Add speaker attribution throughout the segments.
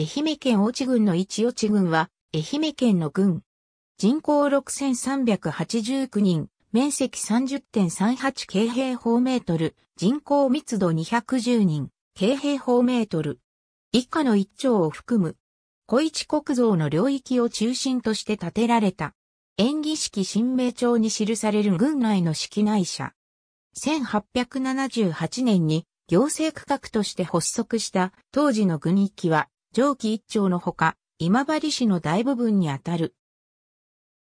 Speaker 1: 愛媛県大地郡の一大地郡は、愛媛県の郡。人口
Speaker 2: 6389人、面積30.38京平方メートル、人口密度210人、京平方メートル。以下の一丁を含む、小市国造の領域を中心として建てられた。演技式新名町に記される郡内の式内社。1878年に行政区画として発足した当時の郡域は上記一丁のほか、今治市の大部分にあたる。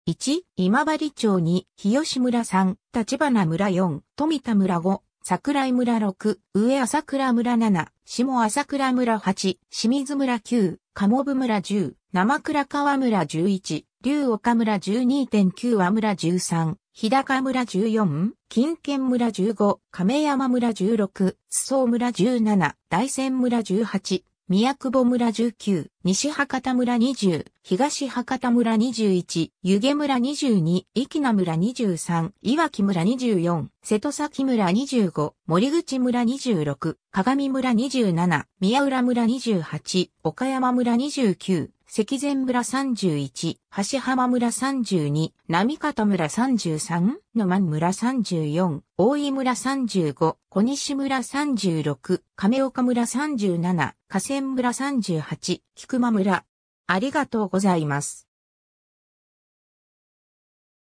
Speaker 2: 1、今治町に、日吉村3、立花村4、富田村5、桜井村6、上朝倉村7、下朝倉村8、清水村9、鴨部村10、生倉川村11、竜岡村12.9和村13、日高村14、金券村15、亀山村16、須村17、大仙村18、宮久保村19、西博多村20、東博多村21、湯気村22、粋名村23、岩木村24、瀬戸崎村25、森口村26、鏡村27、宮浦村28、岡山村29、関前村31、橋浜村32、波方村33、野間村34、大井村35、小西村36、亀岡村37、河川村38、
Speaker 1: 菊間村。ありがとうございます。